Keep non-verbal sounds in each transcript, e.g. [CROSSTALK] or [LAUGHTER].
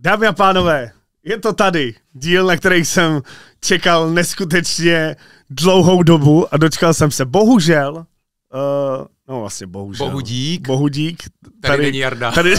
Dámy a pánové, je to tady. Díl, na který jsem čekal neskutečně dlouhou dobu a dočkal jsem se. Bohužel, uh, no vlastně bohužel. Bohudík. Bohudík. Tady, tady není Jarda. Tady...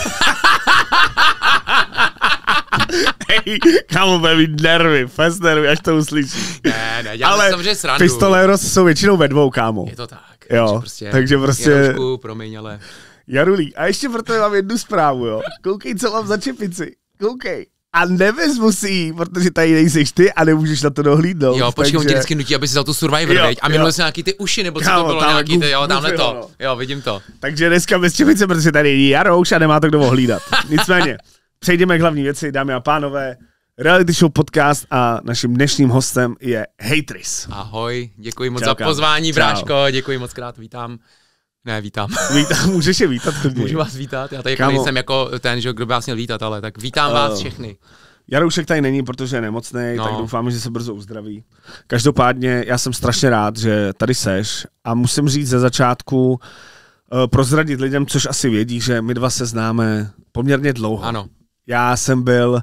Hej, [LAUGHS] kámo, bude mít nervy, fest nervy, až to uslyší. Ne, ne, já Ale že srandu. pistoleros jsou většinou ve dvou, kámo. Je to tak. Jo, takže prostě, takže prostě... Janušku, promiň, ale... Jarulí. A ještě proto mám jednu zprávu, jo. Koukej, co mám za čepici koukej. A nevezmu si ji, protože tady nejsi ty a nemůžeš na to dohlídnout. Jo, počkej, takže... on tě vždycky nutí, aby si dal tu Survivor, jo, A minul jsi nějaký ty uši, nebo co to bylo, tam, nějaký ty, jo, tamhle to. Jo, vidím to. Takže dneska bez čepice, protože tady je Jarouš a nemá to kdo ohlídat. Nicméně, přejdeme k hlavní věci, dámy a pánové. Reality Show Podcast a naším dnešním hostem je Hatris. Ahoj, děkuji moc Čauka. za pozvání, Čau. Bráško, děkuji moc krát, vítám. Ne, vítám. [LAUGHS] vítám můžeš je vítat klidně. Můžu vás vítat, já tady jako Kámo. jako nejsem jako ten, že kdo by vás měl vítat, ale tak vítám uh. vás eh, všechny. Jaroušek tady není, protože je nemocný, no. tak doufám, že se brzo uzdraví. Každopádně já jsem strašně rád, že tady seš a musím říct ze začátku, uh, prozradit lidem, což asi vědí, že my dva se známe poměrně dlouho. Ano. Já jsem byl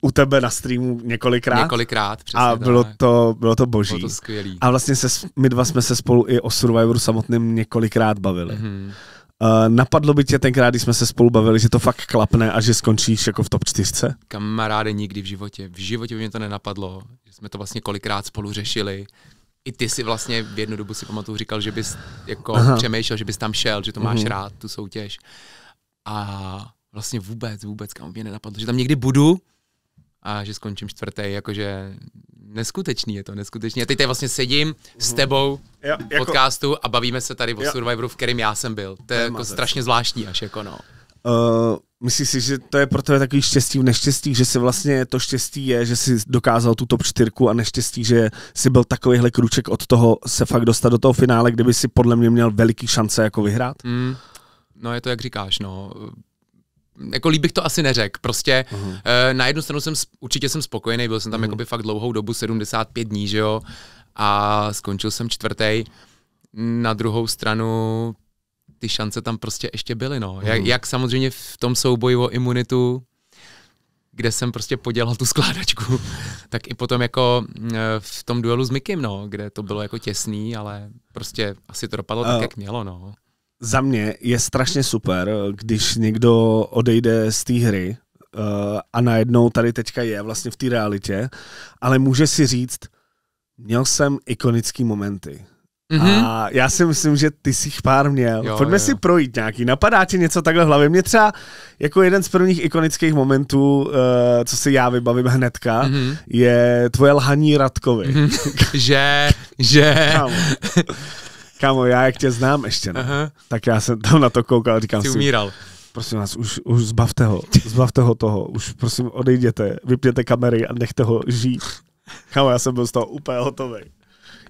u tebe na streamu několikrát. Několikrát, přesně A bylo, tak. To, bylo to boží. Bylo to skvělý. A vlastně se, my dva jsme se spolu i o Survivoru samotným několikrát bavili. Mm-hmm. Uh, napadlo by tě tenkrát, když jsme se spolu bavili, že to fakt klapne a že skončíš jako v top čtyřce? Kamaráde, nikdy v životě. V životě by mě to nenapadlo. Že jsme to vlastně kolikrát spolu řešili. I ty si vlastně v jednu dobu si pamatuju říkal, že bys jako Aha. přemýšlel, že bys tam šel, že to máš mm-hmm. rád, tu soutěž. A vlastně vůbec, vůbec, kam mě nenapadlo, že tam někdy budu a že skončím čtvrtý, jakože neskutečný je to, neskutečný. A teď tady vlastně sedím s mhm. tebou jo, jako... v podcastu a bavíme se tady o jo. Survivoru, v kterém já jsem byl. To je, jako strašně zvláštní až jako no. Uh, myslíš si, že to je pro tebe takový štěstí v neštěstí, že si vlastně to štěstí je, že jsi dokázal tu top 4 a neštěstí, že jsi byl takovýhle kruček od toho se fakt dostat do toho finále, kdyby si podle mě měl veliký šance jako vyhrát? Mm. No je to, jak říkáš, no jako líp bych to asi neřekl. Prostě uh-huh. uh, na jednu stranu jsem určitě jsem spokojený, byl jsem tam uh-huh. jakoby fakt dlouhou dobu, 75 dní, že jo, a skončil jsem čtvrtý. Na druhou stranu ty šance tam prostě ještě byly, no. Uh-huh. Jak, mhm. jak samozřejmě v tom souboji o imunitu, kde jsem prostě podělal tu skládačku, [LAUGHS] tak i potom jako eh, v tom duelu s Mikim, no, kde to bylo jako těsný, ale prostě asi to dopadlo uh, tak, eh, jak mělo, no za mě je strašně super, když někdo odejde z té hry eh, a najednou tady teďka je vlastně v té realitě, ale může si říct, měl jsem ikonické momenty. Mm-hmm. A já si myslím, že ty jsi jich pár měl. Jo, Pojďme jo. si projít nějaký. Napadá ti něco takhle v hlavě? Mě třeba jako jeden z prvních ikonických momentů, uh, co si já vybavím hnedka, mm-hmm. je tvoje lhaní Radkovi. Mm-hmm. [LAUGHS] že, že... Kámo, já jak tě znám ještě, ne, Aha. tak já jsem tam na to koukal, říkám Jsi si... umíral. Prosím vás, už, už zbavte ho, zbavte ho toho, už prosím odejděte, vypněte kamery a nechte ho žít. Kámo, já jsem byl z toho úplně hotový.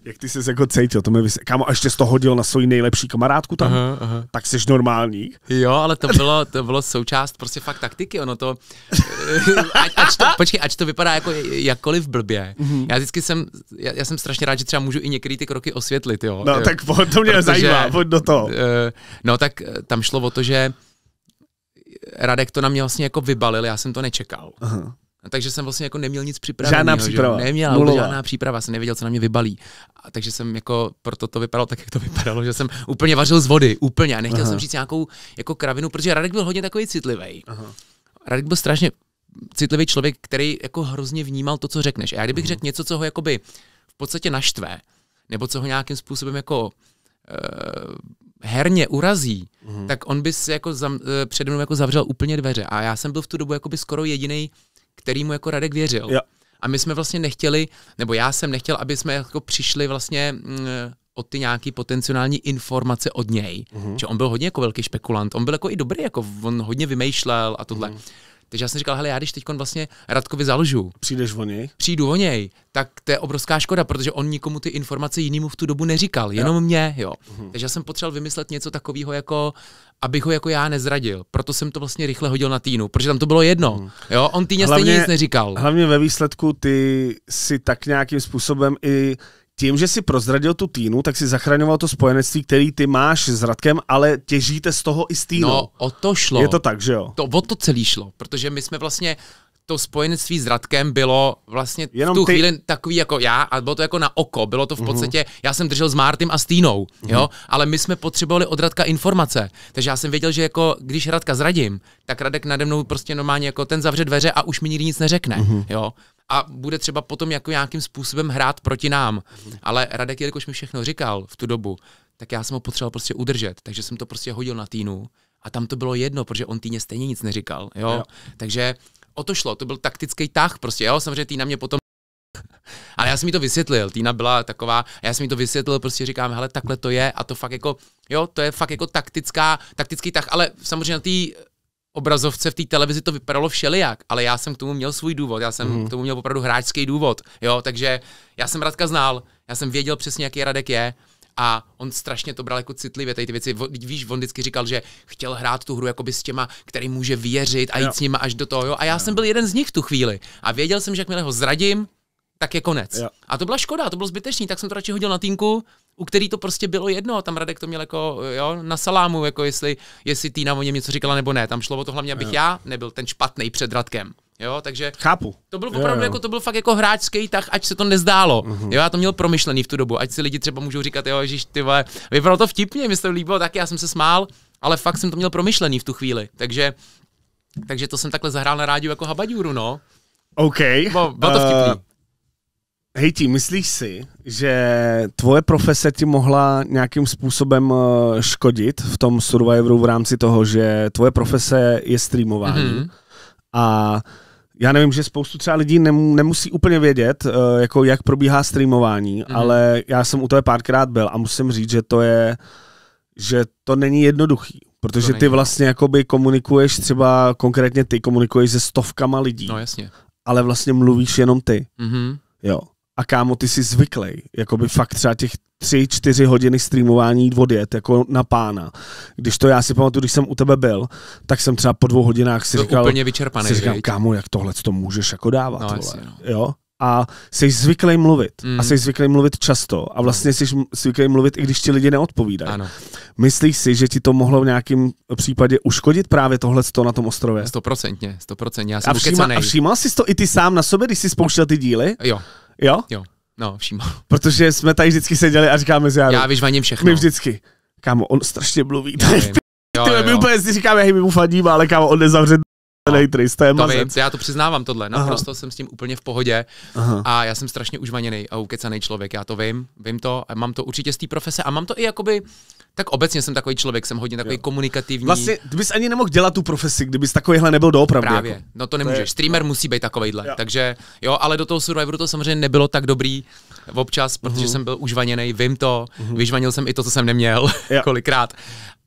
Jak ty jsi jako cítil? To mi vys... Kámo, a ještě jsi to hodil na svoji nejlepší kamarádku tam? Aha, aha. Tak jsi normální. Jo, ale to bylo, to bylo součást prostě fakt taktiky. Ono to... Eh, ať, ať to počkej, ať to vypadá jako jakkoliv blbě. Mm-hmm. Já vždycky jsem... Já, já, jsem strašně rád, že třeba můžu i některé ty kroky osvětlit, jo. No, jo. Eh, tak to mě Protože, zajímá, pojď do toho. Uh, no, tak tam šlo o to, že Radek to na mě vlastně jako vybalil, já jsem to nečekal. Aha. No, takže jsem vlastně jako neměl nic připraveného. Žádná příprava. Že? Neměla Nulová. žádná příprava, jsem nevěděl, co na mě vybalí. A, takže jsem jako, proto to vypadalo tak, jak to vypadalo, že jsem úplně vařil z vody, úplně. A nechtěl Aha. jsem říct nějakou jako kravinu, protože Radek byl hodně takový citlivý. Radek byl strašně citlivý člověk, který jako hrozně vnímal to, co řekneš. A já kdybych mhm. řekl něco, co ho jakoby v podstatě naštve, nebo co ho nějakým způsobem jako uh, herně urazí, uh tak on by se jako zam, uh, přede mnou jako zavřel úplně dveře. A já jsem byl v tu dobu jakoby skoro jediný který mu jako Radek věřil. Jo. A my jsme vlastně nechtěli, nebo já jsem nechtěl, aby jsme jako přišli vlastně mh, mm, o ty nějaký potenciální informace od něj. Mm-hmm. Že on byl hodně jako velký špekulant, on byl jako i dobrý, jako on hodně vymýšlel a tohle. Mm-hmm. Takže já jsem říkal, hele, já když teď vlastně Radkovi založu. Přijdeš o něj? Přijdu o něj, tak to je obrovská škoda, protože on nikomu ty informace jinému v tu dobu neříkal, jenom jo. mě, jo. Uhum. Takže já jsem potřeboval vymyslet něco takového, jako abych ho jako já nezradil. Proto jsem to vlastně rychle hodil na týnu, protože tam to bylo jedno. Uhum. Jo, on týně hlavně, stejně nic neříkal. Hlavně ve výsledku ty si tak nějakým způsobem i tím, že si prozradil tu týnu, tak si zachraňoval to spojenectví, který ty máš s Radkem, ale těžíte z toho i s týnou. No, o to šlo. Je to tak, že jo? To, o to celý šlo, protože my jsme vlastně to spojenectví s Radkem bylo vlastně Jenom v tu ty... chvíli takový jako já, a bylo to jako na oko, bylo to v mhm. podstatě, uh-huh. já jsem držel s Martym a Stínou, uh-huh. jo, ale my jsme potřebovali od Radka informace, takže já jsem věděl, že jako když Radka zradím, tak Radek nade mnou prostě normálně jako ten zavře dveře a už mi nikdy nic neřekne, uh-huh. jo, a bude třeba potom jako nějakým způsobem hrát proti nám, ale Radek, jelikož mi všechno říkal v tu dobu, tak já jsem ho potřeboval prostě udržet, takže jsem to prostě hodil na týnu a tam to bylo jedno, protože on týně stejně nic neříkal, jo, jo. takže O to šlo, to byl taktický tah prostě, jo, samozřejmě Týna mě potom ale já jsem mi to vysvětlil, Týna byla taková, já jsem mi to vysvětlil, prostě říkám, hele, takhle to je a to fakt jako, jo, to je fakt jako taktická, taktický tah, ale samozřejmě na té obrazovce v té televizi to vypadalo všelijak, ale já jsem k tomu měl svůj důvod, já jsem mm. k tomu měl opravdu hráčský důvod, jo, takže já jsem Radka znal, já jsem věděl přesně, jaký Radek je, a on strašně to bral jako citlivě, tady ty věci, víš, on vždycky říkal, že chtěl hrát tu hru by s těma, který může věřit a jít jo. s nima až do toho, jo, a já jo. jsem byl jeden z nich v tu chvíli a věděl jsem, že jakmile ho zradím, tak je konec. Jo. A to byla škoda, to bylo zbytečný, tak jsem to radši hodil na týnku, u který to prostě bylo jedno tam Radek to měl jako jo, na salámu, jako jestli, jestli Týna o něm něco říkala nebo ne. Tam šlo o to hlavně, abych jo. já nebyl ten špatný před Radkem. Jo, takže Chápu. To byl opravdu jo, jo. jako to byl fakt jako hráčský tak, ať se to nezdálo. Mm-hmm. Jo, já to měl promyšlený v tu dobu, ať si lidi třeba můžou říkat, jo, že ty vole, vypadalo to vtipně, mi se to líbilo, taky já jsem se smál, ale fakt jsem to měl promyšlený v tu chvíli. Takže takže to jsem takhle zahrál na rádiu jako Habadíru, no. OK. Bylo, bylo to vtipný. Uh, eh, hejti, myslíš si, že tvoje profese ti mohla nějakým způsobem eh, škodit v tom Survivoru v rámci toho, že tvoje profese je streamování mm-hmm. a já nevím, že spoustu třeba lidí nemusí úplně vědět, eh, jako jak probíhá streamování, mm-hmm. ale já jsem u toho párkrát byl a musím říct, že to je, že to není jednoduchý. Protože ty vlastně jakoby komunikuješ třeba, konkrétně ty komunikuješ se stovkama lidí. No jasně. Ale vlastně mluvíš jenom ty. Mm-hmm. Jo. A kámo, ty jsi zvyklý, jakoby fakt třeba těch tři, čtyři hodiny streamování odjet, jako na pána. Když to já si pamatuju, když jsem u tebe byl, tak jsem třeba po dvou hodinách si to říkal, úplně vyčerpaný, si říkal, kámo, jak tohle to můžeš jako dávat, no, vole. Jasně, no. jo? a jsi zvyklý mluvit. Mm. A jsi zvyklý mluvit často. A vlastně jsi zvyklý mluvit, i když ti lidi neodpovídají. Ano. Myslíš si, že ti to mohlo v nějakém případě uškodit právě tohle na tom ostrově? Stoprocentně, stoprocentně. Já jsem a, všíma, a všímal jsi to i ty sám na sobě, když jsi spouštěl ty díly? Jo. Jo? Jo. No, všímal. Protože jsme tady vždycky seděli a říkáme si, Já vyžvaním všechno. My vždycky. Kámo, on strašně mluví. Já vím. [LAUGHS] Jo, jo, jo. My úplně si říkáme, hej, my mu fandíme, ale kámo, on nezavře hejtrejs, no, to to vím, Já to přiznávám tohle, naprosto Aha. jsem s tím úplně v pohodě Aha. a já jsem strašně užvaněný a ukecaný člověk, já to vím, vím to, a mám to určitě z té profese a mám to i jakoby, tak obecně jsem takový člověk, jsem hodně takový jo. komunikativní. Vlastně, ty bys ani nemohl dělat tu profesi, kdybys takovýhle nebyl doopravdy. Právě, jako. no to nemůžeš, to je... streamer musí být takovejhle, jo. takže jo, ale do toho Survivoru to samozřejmě nebylo tak dobrý občas, protože uh-huh. jsem byl užvaněný, vím to, uh-huh. vyžvanil jsem i to, co jsem neměl, [LAUGHS] kolikrát,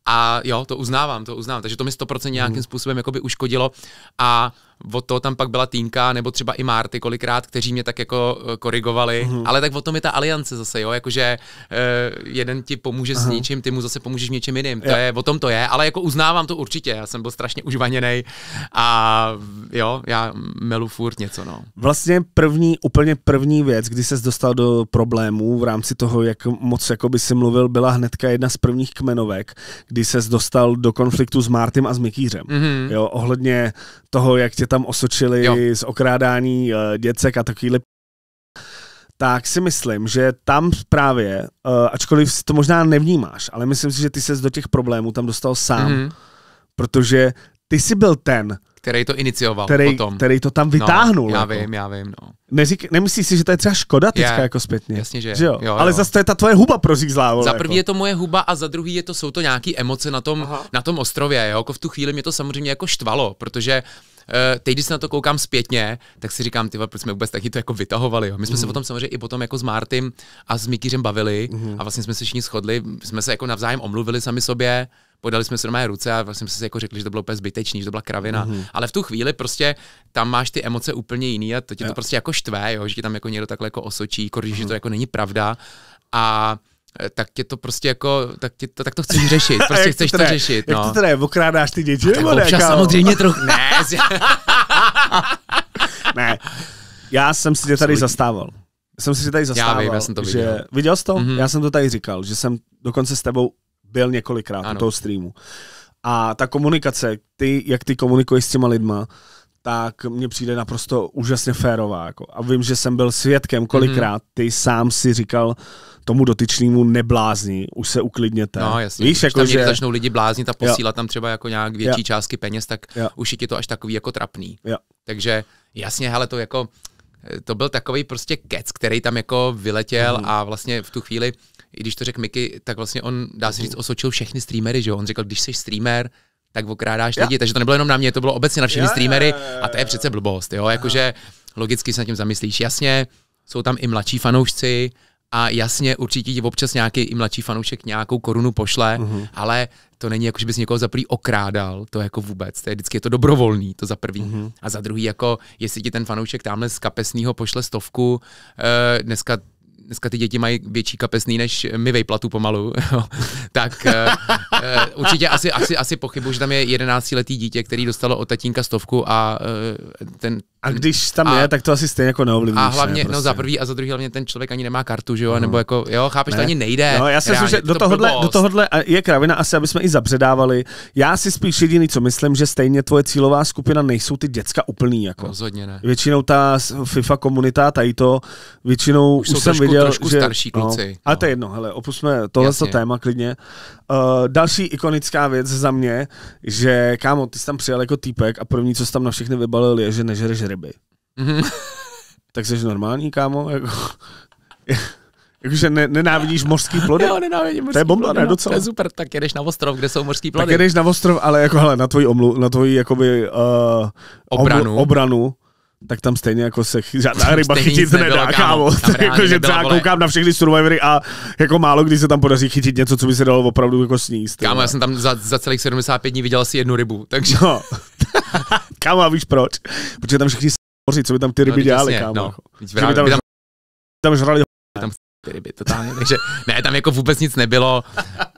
a jo, to uznávám, to uznávám. Takže to mi 100% nějakým mhm. způsobem jakoby uškodilo. A od toho tam pak byla Týnka, nebo třeba i Marty kolikrát, kteří mě tak jako eh, korigovali, uh-huh. ale tak o tom je ta aliance zase, jo, jakože uh, jeden ti pomůže uh-huh. s mhm. něčím, ty mu zase pomůžeš něčím jiným, to je, o tom to je, ale jako uznávám to určitě, já jsem byl strašně užvaněný a jo, já melu furt něco, no. Vlastně první, úplně první věc, kdy se dostal do problémů v rámci toho, jak moc jako by si mluvil, byla hnedka jedna z prvních kmenovek, kdy se dostal do konfliktu s Martym a s Mikýřem, uh-huh. jo, ohledně toho, jak tě tam osočili jo. z okrádání eh, děcek a takovýhle tak si myslím, že tam právě, eh, ačkoliv to možná nevnímáš, ale myslím si, že ty ses do těch problémů tam dostal sám, mm-hmm. protože ty jsi byl ten, který to inicioval který, potom. Který to tam no, vytáhnul. No, já jako. vím, já vím, no. Neřík, nemyslíš si, že to je třeba škoda teďka yeah, jako zpětně? Jasně, že, že jo? jo. Ale zase to je ta tvoje huba prořízlá. Vole, za jako. prvý jako. je to moje huba a za druhý je to, jsou to nějaké emoce na tom, Aha. na tom ostrově. Jo? Jako v tu chvíli mě to samozřejmě jako štvalo, protože Uh, teď, když se na to koukám zpětně, tak si říkám, ty proč jsme vůbec taky to jako vytahovali. Jo? My jsme mm. se potom mhm. samozřejmě i potom jako s Martym a s Mikýřem bavili mm. a vlastně jsme se všichni shodli, jsme se jako navzájem omluvili sami sobě podali jsme se do mé ruce a vlastně jsme si jako řekli, že to bylo úplně zbytečný, že to byla kravina. Mm-hmm. Ale v tu chvíli prostě tam máš ty emoce úplně jiný a to tě jo. to prostě jako štve, jo, že tě tam jako někdo takhle jako osočí, jako když mm-hmm. to jako není pravda. A e, tak tě to prostě jako, tak, tě to, tak to chceš řešit, [LAUGHS] prostě chceš to, teda, to řešit. Jak no. to teda okrádáš ty děti? No, tak občas samozřejmě [LAUGHS] trochu, ne. [LAUGHS] ne, já jsem si tě tady zastával. Já jsem si tě tady zastával. Já vím, já jsem to viděl. Že, viděl jsi to? Mm-hmm. Já jsem to tady říkal, že jsem dokonce s tebou byl několikrát ano. u toho streamu. A ta komunikace, ty, jak ty komunikuješ s těma lidma, tak mně přijde naprosto úžasně férová. Jako. A vím, že jsem byl svědkem, kolikrát mhm. ty sám si říkal tomu dotyčnému neblázni, už se uklidněte. No jasně, Víš, když jako, tam že... začnou lidi bláznit a posílat jo. tam třeba jako nějak větší jo. částky peněz, tak jo. už je ti to až takový jako trapný. Jo. Takže jasně, hele, to jako eh, to byl takový prostě kec, který tam jako vyletěl mm. a vlastně v tu chvíli i když to řekl Miky, tak vlastně on, dá se říct, osočil všechny streamery, že jo? On řekl, když jsi streamer, tak okrádáš já. lidi, takže to nebylo jenom na mě, to bylo obecně na všechny já, streamery já, já, já, a to je přece blbost, jo, jakože logicky se nad tím zamyslíš, jasně, jsou tam i mladší fanoušci a jasně, určitě ti občas nějaký i mladší fanoušek nějakou korunu pošle, uh-huh. ale to není jako, že bys někoho za prvý okrádal, to jako vůbec, to je vždycky je to dobrovolný, to za prvý. Mm-hmm. A za druhý, jako jestli ti ten fanoušek tamhle z kapesního pošle stovku, e, dneska dneska ty děti mají větší kapesný než my vejplatu pomalu, [LAUGHS] tak uh, určitě asi, asi, asi pochybu, že tam je 11-letý dítě, který dostalo od tatínka stovku a uh, ten a když tam a, je, tak to asi stejně jako neovlivní. A hlavně, ne, no, prostě. no za prvý a za druhý hlavně ten člověk ani nemá kartu, že jo, no. nebo jako, jo, chápeš, ne. to ani nejde. No, já si myslím, že do tohohle, to do tohohle je kravina asi, aby jsme i zabředávali. Já si spíš jediný, co myslím, že stejně tvoje cílová skupina nejsou ty děcka úplný. Jako. Rozhodně ne. Většinou ta FIFA komunita, tady to, většinou už, už jsem trošku, viděl, trošku že, starší no. kluci. No, no. Ale to je jedno, hele, opusme tohle to téma klidně. Uh, další ikonická věc za mě, že kámo, ty jsi tam přijel jako týpek a první, co jsi tam na všechny vybalil, je, že nežereš ryby. Mm-hmm. [LAUGHS] tak jsi normální, kámo? Jako, [LAUGHS] Jakože ne, nenávidíš mořský plody? Jo, nenávidím mořský To je bomba, plody, ne, no, docela. To je super, tak jedeš na ostrov, kde jsou mořský plody. Tak jedeš na ostrov, ale jako hele, na tvoji omlu, na tvoji jakoby uh, eh, obranu. Omlu, obranu tak tam stejně jako se žádná ryba chytit nedá, kámo. [LAUGHS] Jakože třeba koukám na všechny survivory a jako málo kdy se tam podaří chytit něco, co by se dalo opravdu jako sníst. Kámo, já jsem tam za, za celých 75 dní viděl asi jednu rybu, takže... No. [LAUGHS] kámo, a víš proč? Protože tam všichni moři, co by tam ty no, ryby no, dělali, kámo. No. Že by tam, tam, žrali, tam žrali tam ty ryby, totálně, takže ne, tam jako vůbec nic nebylo,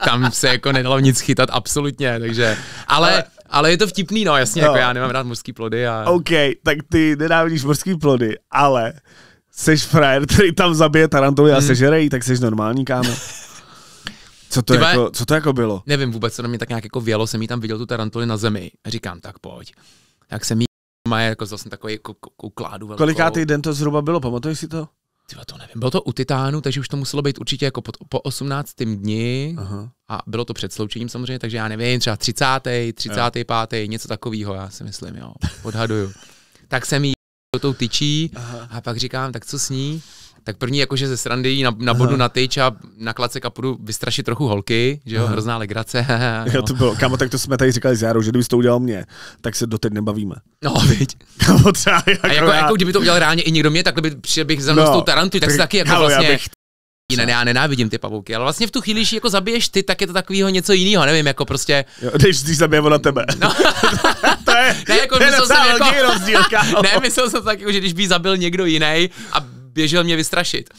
tam se jako nedalo nic chytat absolutně, takže, ale, ale ale je to vtipný, no jasně, jako no. jako já nemám rád mořský plody. A... OK, tak ty nenávidíš mořský plody, ale seš frajer, který tam zabije tarantuly a a hmm. sežere jí, tak seš normální, kámo. [LAUGHS] Co to, Tyba, jako, co to jako bylo? Nevím vůbec, co na mě tak nějak jako vělo, jsem jí tam viděl tu tarantuli na zemi. Říkám, tak pojď. Tak jsem jí má jako zase takový jako, jako kládu velkou. Kolikátý den to zhruba bylo, pamatuješ si to? Tyva, to nevím. Bylo to u Titánu, takže už to muselo být určitě jako po, po 18. dni Aha. a bylo to před sloučením samozřejmě, takže já nevím, třeba 30. 35. Jo. něco takového, já si myslím, jo, odhaduju. tak jsem jí tou tyčí Aha. a pak říkám, tak co s ní? tak první jakože ze srandy jí na, na bodu na tyč a na klacek a půjdu vystrašit trochu holky, že jo, hrozná legrace. no. [LAUGHS] Jo, to bylo, kámo, tak to jsme tady říkali s Jarou, že kdybys to udělal mě, tak se doteď nebavíme. No, viď. [LAUGHS] Kámo, třeba jako, a jako, já... jako, kdyby to udělal reálně i někdo mě, takhle by, bych za mnou no, s tou tarantu, tak, tak se taky jako kámo, vlastně... Já bych ne, já nenávidím ty pavouky, ale vlastně v tu chvíli, když jako zabiješ ty, tak je to takového něco jiného, nevím, jako prostě... Jo, když, když zabije na tebe. [LAUGHS] No. to je, ne, jako, to je jsem jako, rozdíl, kámo. Ne, myslel jsem tak, jako, že když by zabil někdo jiný a běžel mě vystrašit.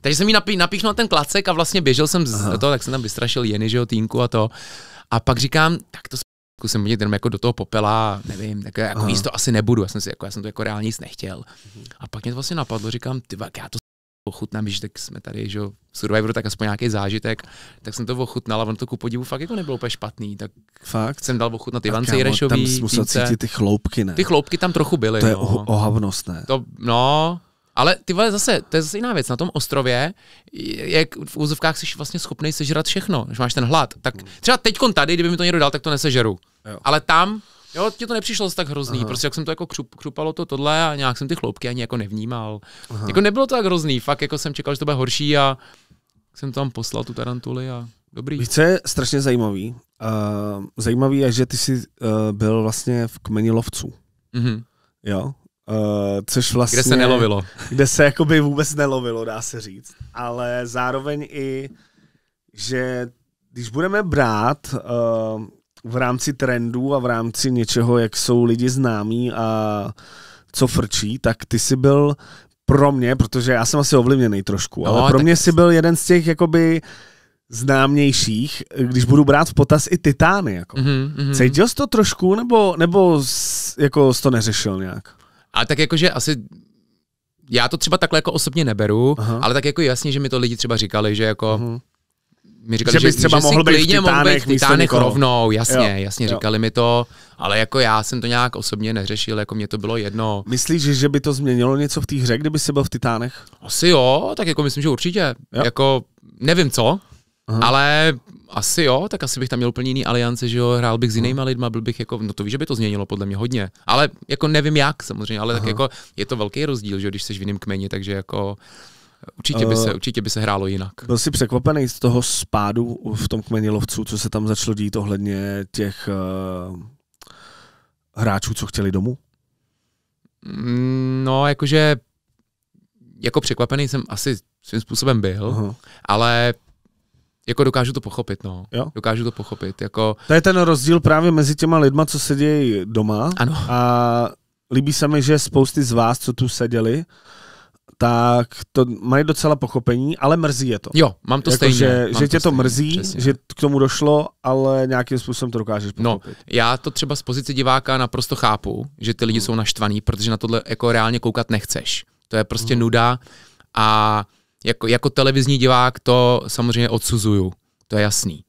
Takže jsem jí napí, napíchnul ten klacek a vlastně běžel jsem z toho, tak jsem tam vystrašil Jeny, že jo, týnku a to. A pak říkám, tak to zkusím hodit jenom jako do toho popela, nevím, tak jako jíst to asi nebudu, já jsem, si, jako, já jsem to jako reálně nic nechtěl. A pak mě to vlastně napadlo, říkám, ty já to ochutnám, když tak jsme tady, že jo, Survivor, tak aspoň nějaký zážitek, tak jsem to ochutnal a on to ku podivu fakt jako nebylo úplně špatný, tak Fakt? jsem dal ochutnat Ivance Jirešový. Tam jsi musel cítit ty chloupky, ne? Ty chloupky tam trochu byly. To je no. ohavnost, ne? To, no, ale ty vole, zase, to je zase jiná věc. Na tom ostrově, jak v úzovkách jsi vlastně schopný sežrat všechno, že máš ten hlad. Tak hmm. třeba teď tady, kdyby mi to někdo dal, tak to nesežeru. Jo. Ale tam, jo, ti to nepřišlo zase tak hrozný. Aha. Prostě jak jsem to jako křup, křupalo to tohle a nějak jsem ty chloupky ani jako nevnímal. Aha. Jako nebylo to tak hrozný, fakt jako jsem čekal, že to bude horší a jsem tam poslal tu tarantuli a dobrý. Víš, co je strašně zajímavý? Uh, zajímavý je, že ty jsi uh, byl vlastně v kmeni lovců. Mm-hmm. Jo, Uh, což vlastně... Kde se nelovilo. Kde se jakoby vůbec nelovilo, dá se říct. Ale zároveň i, že když budeme brát uh, v rámci trendů a v rámci něčeho, jak jsou lidi známí a co frčí, tak ty jsi byl pro mě, protože já jsem asi ovlivněný trošku, no, ale pro mě jsi byl jeden z těch jakoby známějších, když budu brát v potaz i Titány. Jako. Mm-hmm, mm-hmm. Cítil jsi to trošku, nebo, nebo jsi, jako jsi to neřešil nějak? A tak jakože asi já to třeba takhle jako osobně neberu, Aha. ale tak jako jasně, že mi to lidi třeba říkali, že jako uh-huh. mi říkali, že, bys třeba že, mohl, být v titánech, být v titánech rovnou, jasně, jo, jasně, jo. říkali mi to, ale jako já jsem to nějak osobně neřešil, jako mě to bylo jedno. Myslíš, že, by to změnilo něco v té hře, kdyby jsi byl v titánech? Asi jo, tak jako myslím, že určitě. Jo. Jako nevím co, Aha. ale asi jo, tak asi bych tam měl úplně jiný aliance, že jo, hrál bych s jinýma hmm. lidma, byl bych jako, no to víš, že by to změnilo podle mě hodně, ale jako nevím jak samozřejmě, ale Aha. tak jako je to velký rozdíl, že když jsi v jiném kmeni, takže jako Určitě by, eh, se, uh, určitě by se hrálo jinak. Byl jsi překvapený z toho spádu v tom kmeni lovců, co se tam začalo dít ohledně těch uh, hráčů, co chtěli domů? Mm, no, jakože jako překvapený jsem asi svým způsobem byl, Aha. ale jako dokážu to pochopit, no. Jo? Dokážu to pochopit. Jako... To je ten rozdíl právě mezi těma lidma, co sedějí doma. Ano. A líbí se mi, že spousty z vás, co tu seděli, tak to mají docela pochopení, ale mrzí je to. Jo, mám to jako, stejně. Že, mám že to tě to mrzí, přesně. že k tomu došlo, ale nějakým způsobem to dokážeš no, pochopit. No, já to třeba z pozice diváka naprosto chápu, že ty lidi hmm. jsou naštvaní, protože na tohle jako reálně koukat nechceš. To je prostě hmm. nuda a jako, jako televizní divák to samozřejmě odsuzuju, to je jasný.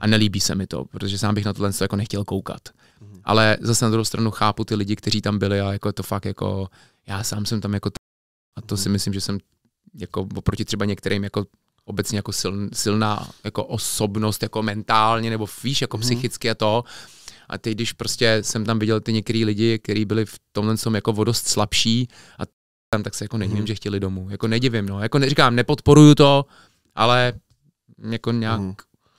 A nelíbí se mi to, protože sám bych na tohle jako nechtěl koukat. Mhm. Ale zase na druhou stranu chápu ty lidi, kteří tam byli a jako je to fakt jako, já sám jsem tam jako t- a to si mhm. myslím, že jsem jako oproti třeba některým jako obecně jako silná jako osobnost, jako mentálně nebo víš, jako mm. psychicky a to. A teď, když prostě jsem tam viděl ty některý lidi, kteří byli v tomhle som jako vodost slabší a tam, tak se jako nedivím, mm. že chtěli domů. Jako nedivím, no. Jako neříkám, nepodporuju to, ale jako nějak mm.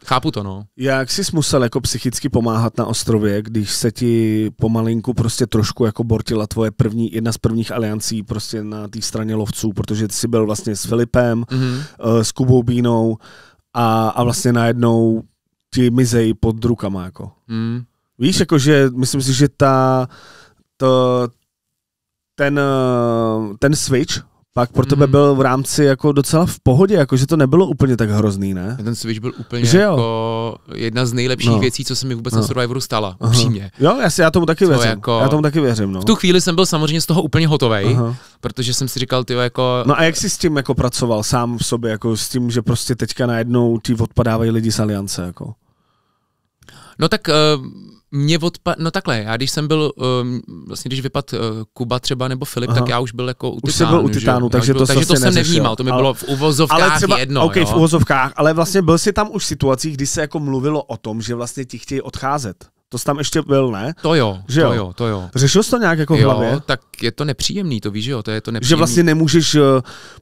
Chápu to, no. Jak jsi musel jako psychicky pomáhat na ostrově, když se ti pomalinku prostě trošku jako bortila tvoje první, jedna z prvních aliancí prostě na té straně lovců, protože ty jsi byl vlastně s Filipem, mm-hmm. s Kubou Bínou a, a vlastně najednou ti mizej pod rukama, jako. Mm. Víš, jako že, myslím si, že ta, to, ten, eh, ten switch pak pro tebe mhm. byl v rámci jako docela v pohodě, jako že to nebylo úplně tak hrozný, ne? Ten switch byl úplně že jako jedna z nejlepších no. věcí, co se mi vůbec no. na Survivoru stala, Aha. upřímně. Jo, já, si, já tomu taky co věřím, jako... já tomu taky věřím, no. V tu chvíli jsem byl samozřejmě z toho úplně hotovej, uh-huh. protože jsem si říkal, ty jako... No a jak jsi s tím jako pracoval sám v sobě, jako s tím, že prostě teďka najednou ti odpadávají lidi z Aliance, jako? No tak... Uh mě odpa- no takhle, já když jsem byl, um, vlastně když vypad uh, Kuba třeba nebo Filip, Aha. tak já už byl jako u Titánu. Už byl u Titánu, že? takže, byl, to, takže to jsem nevnímal, to mi ale, bylo v uvozovkách ale třeba, jedno. Ok, jo. v uvozovkách, ale vlastně byl si tam už v situacích, kdy se jako mluvilo o tom, že vlastně ti chtějí odcházet. To jsi tam ještě byl, ne? To jo, že jo? to jo, to jo. Řešil jsi to nějak jako v jo, hlavě? tak je to nepříjemný, to víš, že jo, to je to nepříjemný. Že vlastně nemůžeš uh,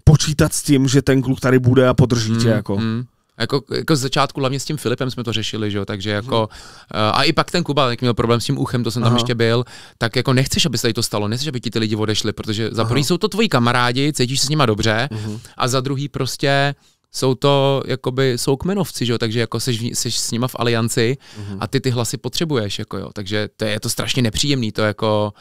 počítat s tím, že ten kluk tady bude a podrží mm, tě, hmm, jako. Mm jako, jako z začátku hlavně s tím Filipem jsme to řešili, že jo, takže jako, hmm. a i pak ten Kuba, jak měl problém s tím uchem, to jsem Aha. tam ještě byl, tak jako nechceš, aby se tady to stalo, nechceš, aby ti ty lidi odešli, protože za prvý jsou to tvoji kamarádi, cítíš se s nima dobře, hmm. a za druhý prostě jsou to jakoby kmenovci, že jo? takže jako seš, seš s nima v alianci mm-hmm. a ty ty hlasy potřebuješ, jako jo? takže to je, je to strašně nepříjemný, to jako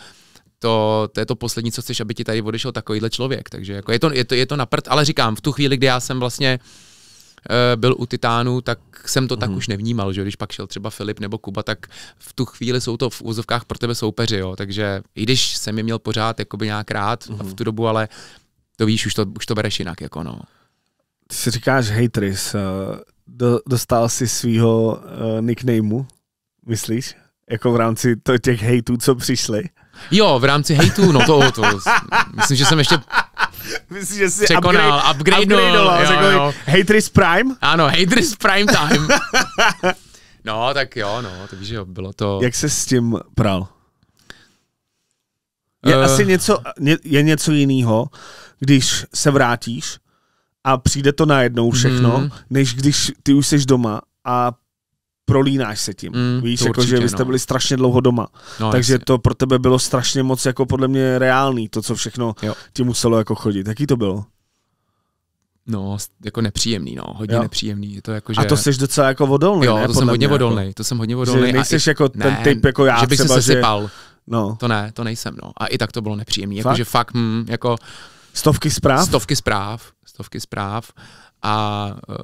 to, to je to poslední, co chceš, aby ti tady odešel takovýhle člověk, takže jako je to, je to, je to na prd, ale říkám, v tu chvíli, kdy já jsem vlastně uh, Eh, byl u Titánů, tak jsem to mm. tak mhm. už nevnímal, že když pak šel třeba Filip nebo Kuba, tak v tu chvíli jsou to v úzovkách pro tebe soupeři, jo. Takže i když jsem je měl pořád jakoby nějak rád mm. v tu dobu, ale to víš, už to, už to bereš jinak, jako no. Ty si říkáš haters, eh, do, dostal si svýho uh, nicknameu, myslíš? Jako v rámci těch hejtů, co přišli? Jo, v rámci hejtů, no to, to, myslím, že jsem ještě [LAUGHS] Myslím, že si Překonal, upgrade, upgrade upgradeoval jo, jo. Hatris Prime? Ano, Hatris Prime Time. [LAUGHS] no, tak jo, no, takže jo, bylo to... Jak se s tím pral? Je uh... asi něco, je něco jiného, když se vrátíš a přijde to najednou všechno, mm. než když ty už jsi doma a prolínáš se tím. Mm, Víš, jako, určitě, že vy jste no. byli strašně dlouho doma. No, takže jasně. to pro tebe bylo strašně moc jako podle mě reálný, to, co všechno jo. ti muselo jako chodit. Jaký to bylo? No, jako nepříjemný, no, hodně jo. nepříjemný. Je to jako, že... A to jsi docela jako odolný, Jo, ne? to jsem hodně mě, vodolný, jako... to jsem hodně odolný. Že nejseš i... jako ten ne, typ jako já že bych třeba, se že... sypal. No. To ne, to nejsem, no. A i tak to bylo nepříjemný, jako, že fakt, hm, jako... Stovky zpráv? Stovky zpráv, stovky zpráv a uh,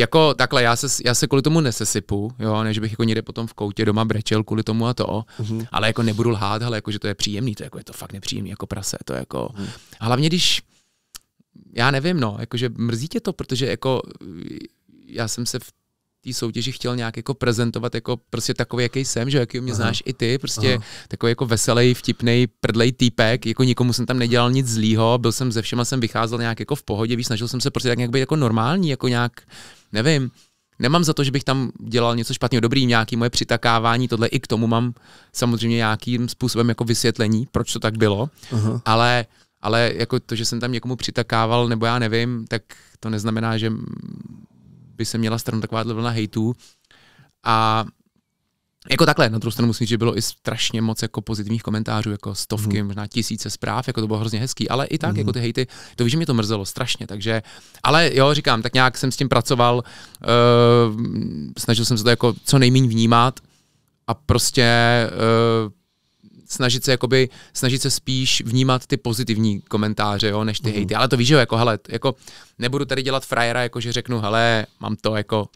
jako takhle, já se, já se kvůli tomu nesesypu, jo, než bych jako někde potom v koutě doma brečel kvůli tomu a to, mm-hmm. ale jako nebudu lhát, ale jako, že to je příjemný, to je jako, je to fakt nepříjemný, jako prase, to jako, mm. hlavně když, já nevím, no, jakože mrzí tě to, protože jako, já jsem se v té soutěži chtěl nějak jako prezentovat jako prostě takový, jaký jsem, že jaký mě Aha. znáš i ty, prostě Aha. takový jako veselý, vtipný, prdlej týpek, jako nikomu jsem tam nedělal nic zlýho, byl jsem ze všema, jsem vycházel nějak jako v pohodě, víš, snažil jsem se prostě tak nějak být jako normální, jako nějak, nevím, nemám za to, že bych tam dělal něco špatného, dobrý, nějaký moje přitakávání, tohle i k tomu mám samozřejmě nějakým způsobem jako vysvětlení, proč to tak bylo, uh-huh. ale ale jako to, že jsem tam někomu přitakával, nebo já nevím, tak to neznamená, že by se měla stranu takováhle vlna hejtů. A jako takhle, na druhou stranu musím říct, že bylo i strašně moc jako pozitivních komentářů, jako stovky, mm. možná tisíce zpráv, jako to bylo hrozně hezký, ale i tak, mm. jako mhm. ty hejty, to víš, že mě to mrzelo strašně, takže, ale jo, říkám, tak nějak jsem s tím pracoval, uh, snažil jsem se to jako co nejméně vnímat a prostě uh, snažit se jakoby, snažit se spíš vnímat ty pozitivní komentáře, jo, než ty mm. hejty. Ale to víš, jo, jako hele, jako nebudu tady dělat frajera, jako že řeknu, hele, mám to jako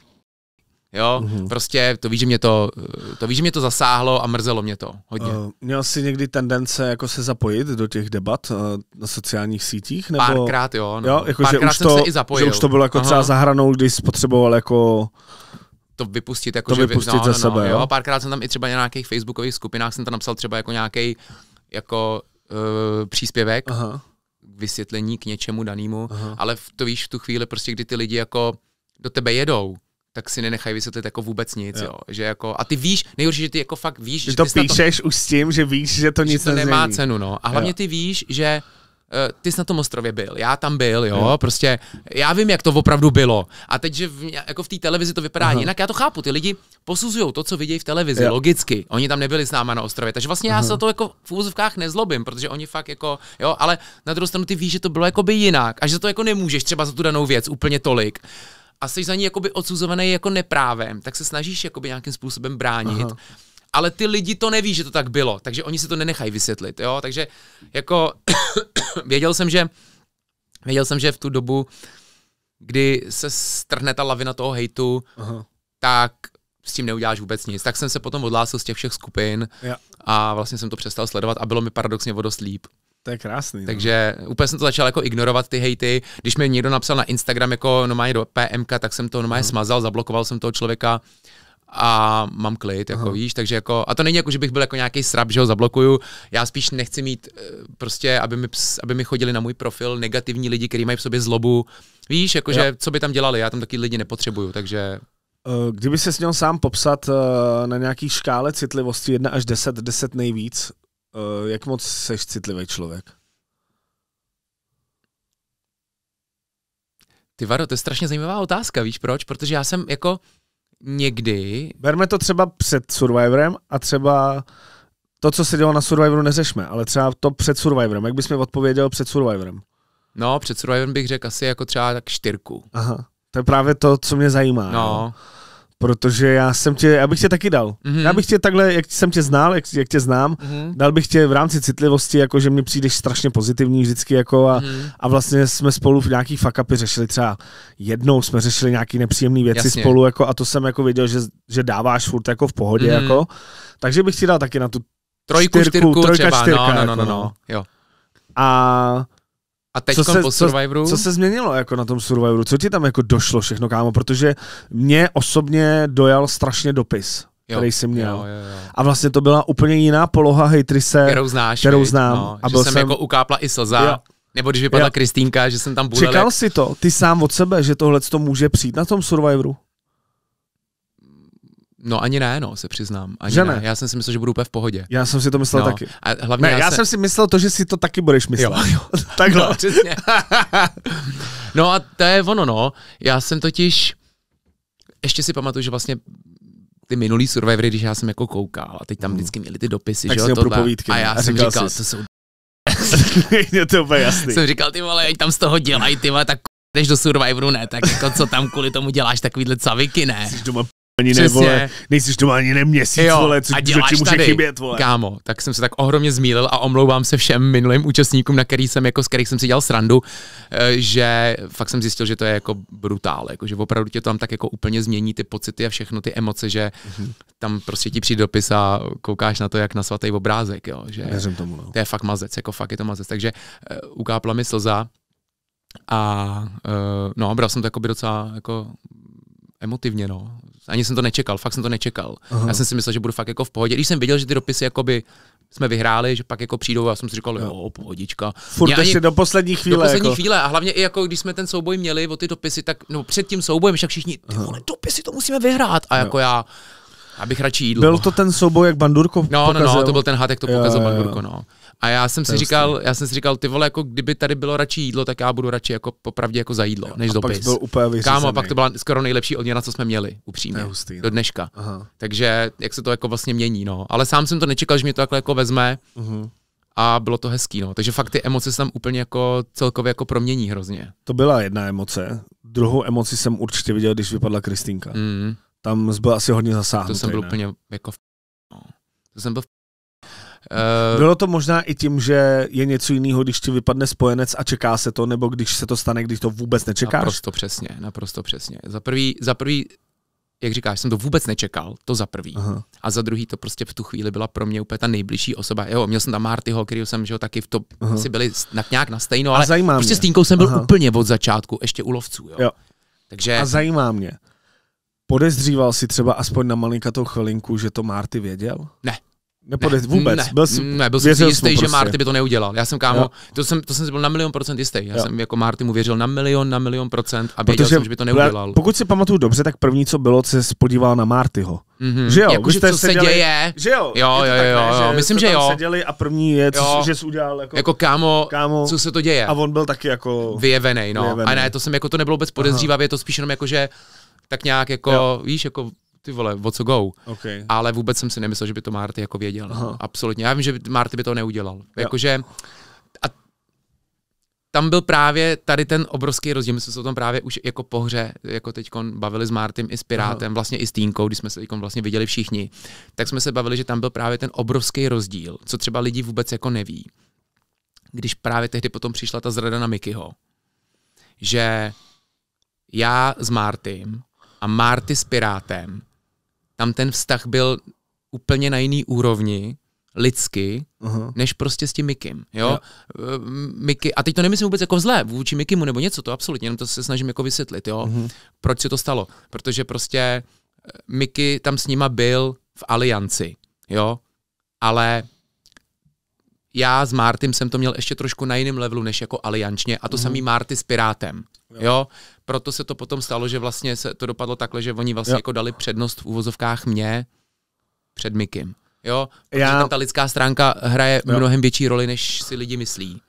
Jo, mm-hmm. prostě to víš, že mě to, to víš, že mě to zasáhlo a mrzelo mě to hodně. Uh, měl jsi někdy tendence jako se zapojit do těch debat uh, na sociálních sítích? Nebo... Párkrát jo, no. jo jako, Párkrát jsem to, se i zapojil. Že už to bylo jako Aha. třeba zahranou, když jsi potřeboval jako to vypustit, jako to že vypustit no, za no, no sebe, no, jo. párkrát jsem tam i třeba na nějakých facebookových skupinách jsem tam napsal třeba jako nějaký jako uh, příspěvek, Aha. vysvětlení k něčemu danému, ale v, to víš v tu chvíli prostě, kdy ty lidi jako do tebe jedou, tak si nenechají vysvětlit jako vůbec nic, jo. jo. Že jako, a ty víš, nejhorší, že ty jako fakt víš, že, že to píšeš tom, už s tím, že víš, že to nic že to nemá nezmění. cenu, no. A hlavně jo. ty víš, že uh, ty jsi na tom ostrově byl, já tam byl, jo, jo. prostě já vím, jak to opravdu bylo. A teď, že v, jako v té televizi to vypadá Aha. jinak, já to chápu, ty lidi posuzují to, co vidějí v televizi, jo. logicky. Oni tam nebyli s náma na ostrově, takže vlastně Aha. já se to jako v úzovkách nezlobím, protože oni fakt jako, jo, ale na druhou stranu ty víš, že to bylo jako by jinak a že to jako nemůžeš třeba za tu danou věc úplně tolik a jsi za ní jakoby odsuzovaný jako neprávem, tak se snažíš jakoby nějakým způsobem bránit. Aha. Ale ty lidi to neví, že to tak bylo, takže oni si to nenechají vysvětlit, jo? Takže jako [COUGHS] věděl jsem, že věděl jsem, že v tu dobu, kdy se strhne ta lavina toho hejtu, Aha. tak s tím neuděláš vůbec nic. Tak jsem se potom odhlásil z těch všech skupin ja. a vlastně jsem to přestal sledovat a bylo mi paradoxně o dost líp. To je krásný. No. Takže úplně jsem to začal jako ignorovat ty hejty. Když mi někdo napsal na Instagram jako normálně do PMK, tak jsem to normálně hmm. smazal, zablokoval jsem toho člověka a mám klid, jako Aha. víš, takže jako, a to není jako, že bych byl jako nějaký srab, že ho zablokuju, já spíš nechci mít eh, prostě, aby mi, aby mi chodili na můj profil negativní lidi, kteří mají v sobě zlobu, víš, jakože jo. co by tam dělali, já tam taky lidi nepotřebuju, takže... Eh, kdyby se s měl sám popsat eh, na nějaký škále citlivosti 1 až 10, 10 nejvíc, Uh, jak moc seš citlivý člověk? Ty Varo, to je strašně zajímavá otázka, víš proč? Protože já jsem jako někdy... Berme to třeba před Survivorem a třeba to, co se dělo na Survivoru, neřešme, ale třeba to před Survivorem. Jak bys mi odpověděl před Survivorem? No, před Survivorem bych řekl asi jako třeba tak čtyrku. Aha, to je právě to, co mě zajímá. No. Jo? protože já jsem tě, já bych tě taky dal. Mm-hmm. Já bych tě takhle, jak jsem tě znal, jak, jak tě znám, mm-hmm. dal bych tě v rámci citlivosti, jako že mi přijdeš strašně pozitivní vždycky, jako a, mm-hmm. a vlastně jsme spolu v nějaký fakapy řešili třeba jednou, jsme řešili nějaký nepříjemné věci Jasně. spolu, jako a to jsem jako věděl, že, že dáváš furt jako v pohodě, mm-hmm. jako. Takže bych ti dal taky na tu Trojku, čtyrku, čtyrku trojka, třeba. No, čtyrka. No, no, jako, no, no. no. Jo. A a teď co se, po Survivoru? Co, co se změnilo jako na tom Survivoru? Co ti tam jako došlo všechno, kámo? Protože mě osobně dojal strašně dopis jo, který jsi měl. Jo, jo, jo. A vlastně to byla úplně jiná poloha hejtryse, kterou znáš, kterou znám. No, a byl že jsem, jsem jako ukápla i slza. Jo. Nebo když vypadla jo. Kristýnka, že jsem tam budel. Čekal jak... si to, ty sám od sebe, že tohle to může přijít na tom Survivoru? No ani ne, no, se přiznám. Ani že ne? ne? Já jsem si myslel, že budu úplně v pohodě. Já jsem si to myslel no. taky. A hlavně ne, já, já se... jsem si myslel to, že si to taky budeš myslet. Jo, jo. [LAUGHS] Takhle. No, přesně. [LAUGHS] no a to je ono, no. Já jsem totiž, ještě si pamatuju, že vlastně ty minulý Survivory, když já jsem jako koukal a teď tam hmm. vždycky měli ty dopisy, tak že jo, tohle. A já a jsem říkal, jsi... to jsou... [LAUGHS] Je to úplně jasný. Jsem říkal, ty vole, ať tam z toho dělají, ty vole, tak jdeš do Survivoru, ne, tak jako co tam kvůli tomu děláš, takovýhle caviky, ne. Jsi doma ani ne, vole, nejsiš tu ani neměsíc, jo, vole, co, a děláš co ti může tady, chybět, vole. Kámo, tak jsem se tak ohromně zmílil a omlouvám se všem minulým účastníkům, na který jsem, jako, z kterých jsem si dělal srandu, eh, že fakt jsem zjistil, že to je jako brutál, jako, že opravdu tě to tam tak jako úplně změní ty pocity a všechno ty emoce, že mm-hmm. tam prostě ti přijde dopis a koukáš na to jak na svatý obrázek, jo, že tomu, no. to je fakt mazec, jako fakt je to mazec, takže uh, ukápla mi slza, a uh, no, bral jsem to jako by docela jako emotivně, no. Ani jsem to nečekal, fakt jsem to nečekal. Aha. Já jsem si myslel, že budu fakt jako v pohodě. Když jsem viděl, že ty dopisy jakoby jsme vyhráli, že pak jako přijdou, já jsem si říkal, jo, jo pohodička. Furt ani, do poslední chvíle. Do poslední jako. chvíle a hlavně i jako když jsme ten souboj měli o ty dopisy, tak no před tím soubojem však všichni, ty vole, dopisy to musíme vyhrát. A jako já, abych radši jídl. Byl to ten souboj, jak Bandurko No, pokazil. no, no, to byl ten had, jak to pokazil jo, Bandurko, no. A já jsem si říkal, já jsem si říkal, ty vole, jako kdyby tady bylo radši jídlo, tak já budu radši jako popravdě jako za jídlo, jo, než a dopis. Pak byl úplně Kámo, pak to byla skoro nejlepší odměna, co jsme měli, upřímně, hustý, no. do dneška. Aha. Takže jak se to jako vlastně mění, no. Ale sám jsem to nečekal, že mě to takhle jako vezme. Uh-huh a bylo to hezký, no. Takže fakt ty emoce se tam úplně jako celkově jako promění hrozně. To byla jedna emoce. Druhou emoci jsem určitě viděl, když vypadla Kristýnka. Mm. Tam byl asi hodně zasáhnutý. To jsem byl ne? úplně jako v... no. To jsem byl v... Uh, Bylo to možná i tím, že je něco jiného, když ti vypadne spojenec a čeká se to, nebo když se to stane, když to vůbec nečekáš? Naprosto přesně, naprosto přesně. Za prvý, za prvý jak říkáš, jsem to vůbec nečekal, to za prvý. Aha. A za druhý to prostě v tu chvíli byla pro mě úplně ta nejbližší osoba. Jo, měl jsem tam Martyho, který jsem, že jo, taky v to Aha. si byli na, nějak na stejno, ale a prostě mě. s Týnkou jsem byl Aha. úplně od začátku, ještě u lovců, jo. jo. Takže... A zajímá mě, podezříval si třeba aspoň na malinkatou chvilinku, že to Marty věděl? Ne. Nepodej, ne, vůbec. Ne, byl, ne, byl jsem si jistý, prostě. že Marty by to neudělal. Já jsem kámo, to jsem, to jsem si byl na milion procent jistý. Já jo. jsem jako Marty mu věřil na milion, na milion procent a věděl Protože, jsem, že by to neudělal. Pokud si pamatuju dobře, tak první, co bylo, se spodíval na Martyho. Mm-hmm. Že jo, jako, že co se děje. Že jo, jo, jo, tak, jo, jo, že myslím, že jo. Seděli a první je, co, jo. že jsi udělal jako, jako kámo, kámo, co se to děje. A on byl taky jako vyjevený, no. A ne, to jsem jako to nebylo vůbec podezřívavě, to spíš jenom jako, že tak nějak jako, jo. víš, jako ty vole, o co go. Okay. Ale vůbec jsem si nemyslel, že by to Marty jako věděl. Aha. Absolutně. Já vím, že by, Marty by to neudělal. Jo. Jakože a tam byl právě tady ten obrovský rozdíl. My jsme se o tom právě už jako po hře, jako teď bavili s Martym i s Pirátem, Aha. vlastně i s Týnkou, když jsme se teď vlastně viděli všichni, tak jsme se bavili, že tam byl právě ten obrovský rozdíl, co třeba lidi vůbec jako neví. Když právě tehdy potom přišla ta zrada na Mikyho, že já s Martym a Marty s Pirátem tam ten vztah byl úplně na jiný úrovni, lidsky, Aha. než prostě s tím Mikim, jo? jo. Eh, Miky, a teď to nemyslím vůbec jako zlé vůči Mikimu nebo něco, to absolutně, jenom to se snažím jako vysvětlit, jo? Mhm. Proč se to stalo? Protože prostě eh, Miky tam s nima byl v alianci, jo? Ale já s Martym jsem to měl ještě trošku na jiném levelu než jako aliančně a to mm. samý Marty s Pirátem. Jo. jo. Proto se to potom stalo, že vlastně se to dopadlo takhle, že oni vlastně jo. jako dali přednost v úvozovkách mě před Mikim. Jo, protože já... tam ta lidská stránka hraje jo. mnohem větší roli, než si lidi myslí.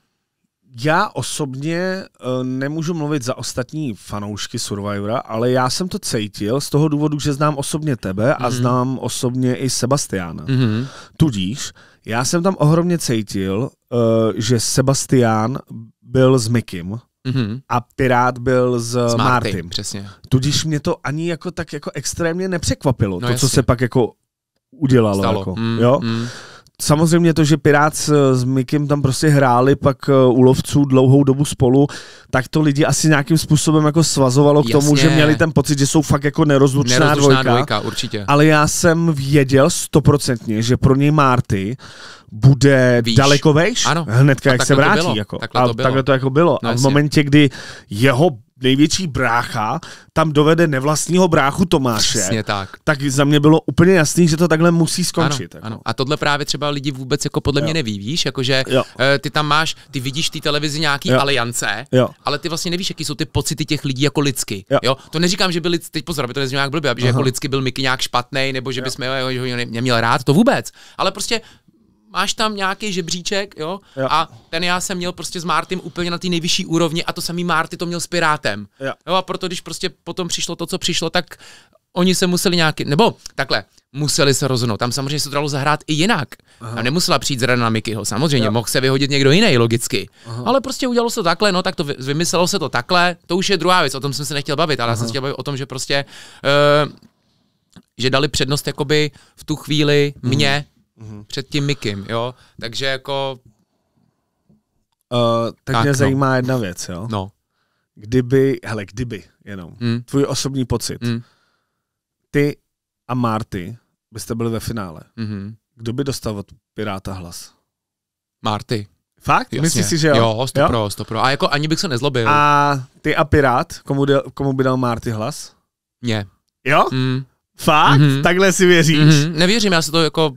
Já osobně uh, nemůžu mluvit za ostatní fanoušky Survivora, ale já jsem to cítil z toho důvodu, že znám osobně tebe mm-hmm. a mhm. znám osobně i Sebastiana. Mm-hmm. Tudíž uh, já jsem tam ohromně cítil, uh, že Sebastián byl s Mikim, Mm-hmm. A Pirát byl s, s Marty, Martym. Přesně. Tudíž mě to ani jako tak jako extrémně nepřekvapilo, no to, jasně. co se pak jako udělalo. Stalo. Jako, mm, jo? Mm samozřejmě to, že Pirát s, Mikem tam prostě hráli pak eh, u lovců dlouhou dobu spolu, tak to lidi asi nějakým způsobem jako svazovalo k tomu, že měli ten pocit, že jsou fakt jako nerozlučná, nerozlučná dvojka. dvojka. určitě. Ale já jsem věděl stoprocentně, že pro něj Marty bude Víš. daleko vejš, hnedka jak se vrátí. bylo. Jako. Takhle, a to bylo. takhle to jako bylo. No, a v no, momentě, kdy jeho největší brácha tam dovede nevlastního bráchu Tomáše, Přesně tak. tak za mě bylo úplně jasný, že to takhle musí skončit. Ano, jako. ano. A tohle právě třeba lidi vůbec jako podle jo. mě neví, víš, jakože jo. Eh, ty tam máš, ty vidíš ty televizi nějaký jo. aliance, jo. ale ty vlastně nevíš, jaký jsou ty pocity těch lidí jako lidsky. Jo. jo? To neříkám, že byli, teď pozor, aby to neznělo nějak blbě, aby že jako lidsky byl Miky nějak špatný, nebo že bychom ho neměl rád, to vůbec. Ale prostě máš tam nějaký žebříček, jo? jo. A ten já jsem měl prostě s Martym úplně na té nejvyšší úrovni a to samý Marty to měl s Pirátem. Jo. jo. A proto, když prostě potom přišlo to, co přišlo, tak oni se museli nějaký, nebo takhle, museli se rozhodnout. Tam samozřejmě se to dalo zahrát i jinak. Aha. Tam nemusela přijít zrada na Mikyho, samozřejmě, jo. mohl se vyhodit někdo jiný, logicky. Aha. Ale prostě udělalo se to takhle, no tak to vymyslelo se to takhle, to už je druhá věc, o tom jsem se nechtěl bavit, ale Aha. já jsem se chtěl bavit o tom, že prostě, uh, že dali přednost jakoby v tu chvíli mě, mhm mm-hmm. před tím mikim, jo. Takže jako... Uh, tak, tak mě no. zajímá jedna věc, jo. No. Kdyby, hele, kdyby jenom, mm. tvůj osobní pocit. Mm. Ty a Marty byste byli ve finále. Mm-hmm. Kdo by dostal od Piráta hlas? Marty. Fakt? Jasně. Myslíš si, že jo? Jo, 100 jo? pro, 100 pro. A jako ani bych se nezlobil. A ty a Pirát, komu, komu by dal Marty hlas? Mně. Jo? Mm. Fakt? Mm-hmm. Takhle si věříš? Mm-hmm. Nevěřím, já se to jako,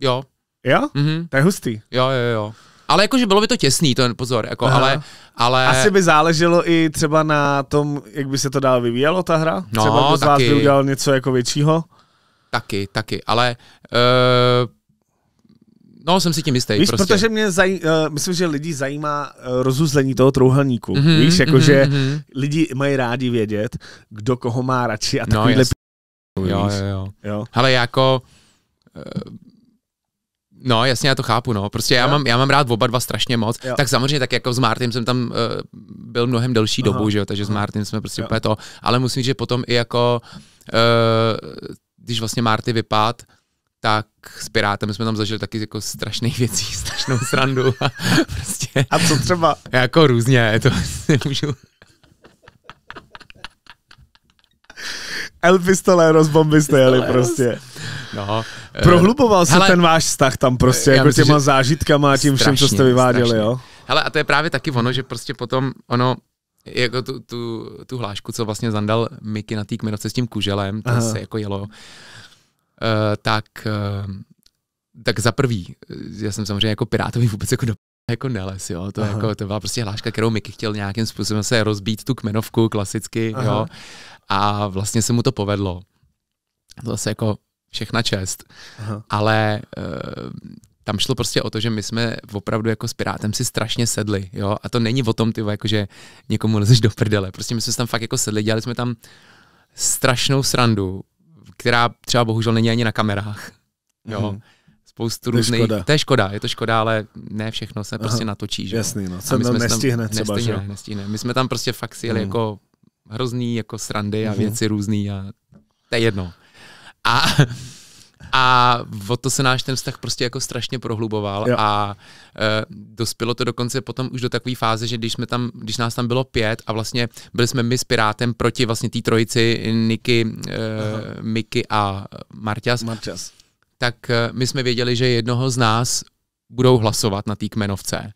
jo. Jo? Mm-hmm. To je hustý. Jo, jo, jo. Ale jakože bylo by to těsný, to pozor, jako, ale, ale... Asi by záleželo i třeba na tom, jak by se to dál vyvíjelo, ta hra? No, třeba by z vás by udělal něco jako většího? Taky, taky, ale... Uh, No, jsem si tím jistý. Víš, prostě. protože mě zaj, uh, myslím, že lidi zajímá uh, rozuzlení toho trouhelníku. Mm-hmm, Víš, jakože mm-hmm. lidi mají rádi vědět, kdo koho má radši a no, takovýhle no, jo, víc. jo, jo. jo. Hele, jako... Eh, no, jasně, já to chápu, no. Prostě já, mám, já mám rád oba dva strašně moc. Jo. Tak samozřejmě, tak jako s Martinem jsem tam uh, byl mnohem delší Aha. dobu, že jo, takže Aha. s Martinem jsme prostě jo. úplně to. Ale musím říct, že potom i jako, uh, když vlastně Marty vypad, tak s Pirátem jsme tam zažili taky jako strašných věcí, [LAUGHS] strašnou srandu a [LAUGHS] prostě... A co třeba? Jako různě, to [LAUGHS] nemůžu... Elvis pistolero z bomby jste jeli prostě. No, eh, Prohluboval se ten váš vztah tam prostě, jako myslím, těma zážitkama a tím strašně, všem, co jste vyváděli, strašně. jo? Hele, a to je právě taky ono, že prostě potom ono, jako tu, tu, tu hlášku, co vlastně zandal Miky na té kmenovce s tím kuželem, to Aha. se jako jelo, uh, tak, uh, tak za prvý, já jsem samozřejmě jako pirátový vůbec jako do jako neles, jo. To, jako, to byla prostě hláška, kterou Miky chtěl nějakým způsobem se rozbít tu kmenovku klasicky, Aha. jo a vlastně se mu to povedlo. To zase jako všechna čest. Aha. Ale uh, tam šlo prostě o to, že my jsme opravdu jako s Pirátem si strašně sedli, jo, a to není o tom, ty, jako, že někomu lezeš do prdele, prostě my jsme tam fakt jako sedli, dělali jsme tam strašnou srandu, která třeba bohužel není ani na kamerách, jo, mm spoustu různých, to, to je škoda, je to škoda, ale ne všechno se Aha. prostě natočí, že Jasný, no, se nestihne třeba, nestihne, že? nestihne, my jsme tam prostě fakt si jeli mm. jako hrozný jako srandy a mhm. věci různý a to je jedno. A, a o to se náš ten vztah prostě jako strašně prohluboval jo. a e, dospělo to dokonce potom už do takové fáze, že když jsme tam, když nás tam bylo pět a vlastně byli jsme my s Pirátem proti vlastně té trojici Niky, e, Miky a Marťas, Marťas, tak e, my jsme věděli, že jednoho z nás budou hlasovat na té kmenovce.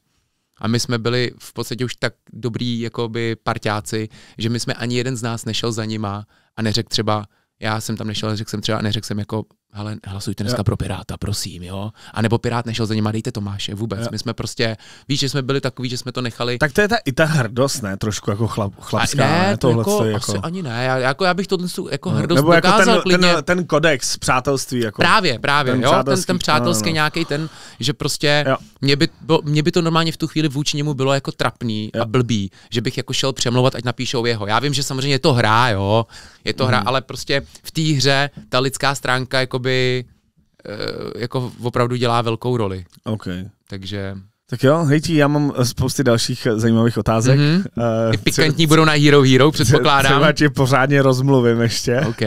A my jsme byli v podstatě už tak dobrý jakoby parťáci, že my jsme ani jeden z nás nešel za nima a neřekl třeba, já jsem tam nešel, neřekl jsem třeba, neřekl jsem jako ale hlasujte dneska jo. pro Piráta, prosím, jo. A nebo Pirát nešel za nima, dejte Tomáše, vůbec. Jo. My jsme prostě, víš, že jsme byli takový, že jsme to nechali. Tak to je ta, i ta hrdost, ne? Trošku jako chlap, chlapská, ne? ne tohle jako, jako... Asi ani ne, já, jako já bych tohle jako no. hrdost nebo jako ten, klidně. Ten, ten, kodex přátelství. Jako právě, právě, ten jo, přátelský, ten, ten přátelský no, no. no. nějaký ten, že prostě mě by, bo, mě by to normálně v tu chvíli vůči němu bylo jako trapný jo. a blbý, že bych jako šel přemlouvat, ať napíšou jeho. Já vím, že samozřejmě je to hra, jo, je to hra, mm. ale prostě v té hře ta lidská stránka jako jakoby eh, jako opravdu dělá velkou roli. Okay. Takže tak jo, hejti, já mám eh, spousty dalších eh, zajímavých otázek. Mm-hmm. Uh, pikantní co, budou na Hero Hero, předpokládám. Třeba ti pořádně rozmluvím ještě. OK.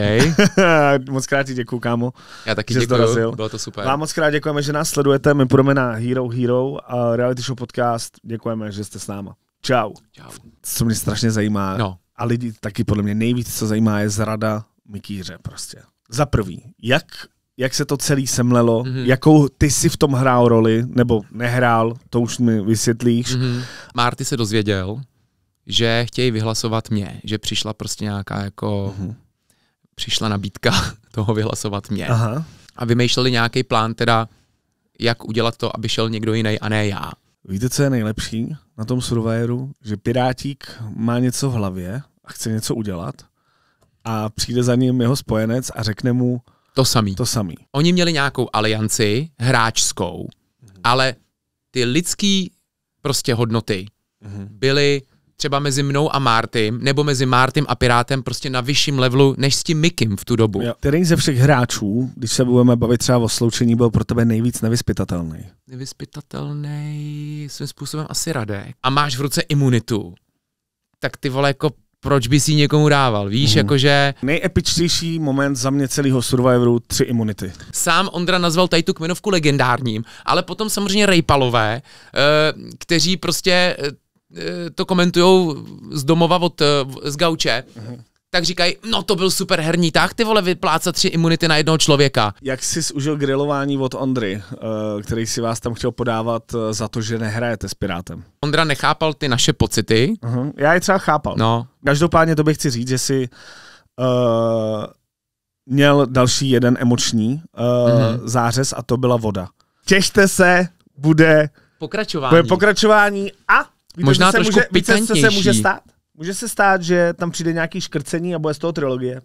[LAUGHS] moc krát ti děkuju, kámo. Já taky děkuju, dorazil. bylo to super. Vám moc krát děkujeme, že nás sledujete, my půjdeme na Hero Hero, a reality show podcast, děkujeme, že jste s náma. Čau. Čau. Co mě strašně zajímá, no. a lidi taky podle mě nejvíc, co zajímá, je zrada Mikýře prostě za prvý, jak, jak se to celý semlelo, mm-hmm. jakou ty si v tom hrál roli, nebo nehrál, to už mi vysvětlíš. Mm-hmm. Marty se dozvěděl, že chtějí vyhlasovat mě, že přišla prostě nějaká jako, mm-hmm. přišla nabídka [LAUGHS] toho vyhlasovat mě. Aha. A vymýšleli nějaký plán teda, jak udělat to, aby šel někdo jiný a ne já. Víte, co je nejlepší na tom Survivoru? Že Pirátík má něco v hlavě a chce něco udělat a přijde za ním jeho spojenec a řekne mu to samý. To samý. Oni měli nějakou alianci hráčskou, mhm. ale ty lidský prostě hodnoty mhm. byly třeba mezi mnou a Martym, nebo mezi Martym a Pirátem prostě na vyšším levelu než s tím Mikim v tu dobu. Jo. Který ze všech hráčů, když se budeme bavit třeba o sloučení, byl pro tebe nejvíc nevyspytatelný? Nevyspytatelný svým způsobem asi Radek. A máš v ruce imunitu. Tak ty vole, jako proč by si někomu dával, víš, hmm. jakože... Nejepičtější moment za mě celého Survivoru, tři imunity. Sám Ondra nazval tady tu kmenovku legendárním, ale potom samozřejmě Rejpalové, eh, kteří prostě eh, eh, to komentují z domova od, z gauče, hmm tak říkají, no to byl super herní tak ty vole, vyplácat tři imunity na jednoho člověka. Jak jsi užil grilování od Ondry, eh, který si vás tam chtěl podávat eh, za to, že nehrajete s Pirátem? Ondra nechápal ty naše pocity. Uh-huh. Já je třeba chápal. No. Každopádně to bych chci říct, že si uh, měl další jeden emoční uh, uh-huh. zářez a to byla voda. Těšte se, bude pokračování, bude pokračování a víte, možná se trošku může, víte, se může stát? Může se stát, že tam přijde nějaký škrcení a bude z toho trilogie.